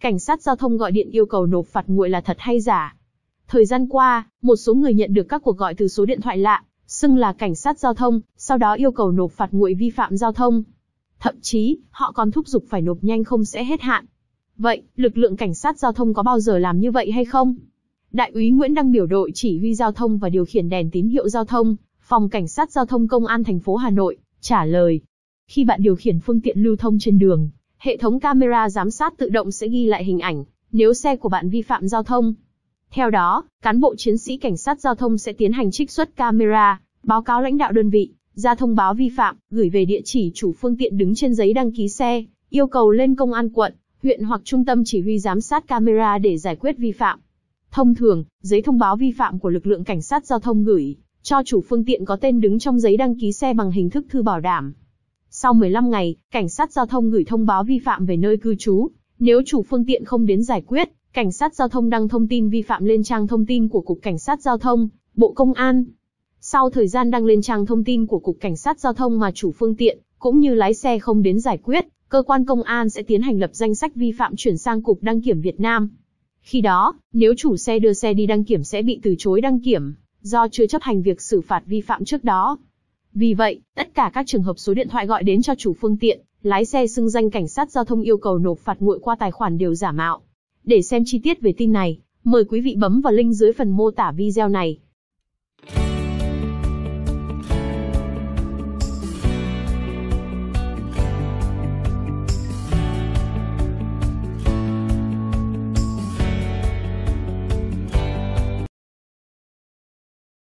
Cảnh sát giao thông gọi điện yêu cầu nộp phạt nguội là thật hay giả. Thời gian qua, một số người nhận được các cuộc gọi từ số điện thoại lạ, xưng là cảnh sát giao thông, sau đó yêu cầu nộp phạt nguội vi phạm giao thông. Thậm chí, họ còn thúc giục phải nộp nhanh không sẽ hết hạn. Vậy, lực lượng cảnh sát giao thông có bao giờ làm như vậy hay không? Đại úy Nguyễn Đăng biểu đội chỉ huy giao thông và điều khiển đèn tín hiệu giao thông, phòng cảnh sát giao thông công an thành phố Hà Nội, trả lời. Khi bạn điều khiển phương tiện lưu thông trên đường, hệ thống camera giám sát tự động sẽ ghi lại hình ảnh nếu xe của bạn vi phạm giao thông. Theo đó, cán bộ chiến sĩ cảnh sát giao thông sẽ tiến hành trích xuất camera, báo cáo lãnh đạo đơn vị, ra thông báo vi phạm, gửi về địa chỉ chủ phương tiện đứng trên giấy đăng ký xe, yêu cầu lên công an quận, huyện hoặc trung tâm chỉ huy giám sát camera để giải quyết vi phạm. Thông thường, giấy thông báo vi phạm của lực lượng cảnh sát giao thông gửi cho chủ phương tiện có tên đứng trong giấy đăng ký xe bằng hình thức thư bảo đảm. Sau 15 ngày, cảnh sát giao thông gửi thông báo vi phạm về nơi cư trú. Nếu chủ phương tiện không đến giải quyết, cảnh sát giao thông đăng thông tin vi phạm lên trang thông tin của Cục Cảnh sát Giao thông, Bộ Công an. Sau thời gian đăng lên trang thông tin của Cục Cảnh sát Giao thông mà chủ phương tiện, cũng như lái xe không đến giải quyết, cơ quan công an sẽ tiến hành lập danh sách vi phạm chuyển sang Cục Đăng kiểm Việt Nam. Khi đó, nếu chủ xe đưa xe đi đăng kiểm sẽ bị từ chối đăng kiểm, do chưa chấp hành việc xử phạt vi phạm trước đó. Vì vậy, tất cả các trường hợp số điện thoại gọi đến cho chủ phương tiện, lái xe xưng danh cảnh sát giao thông yêu cầu nộp phạt nguội qua tài khoản đều giả mạo. Để xem chi tiết về tin này, mời quý vị bấm vào link dưới phần mô tả video này.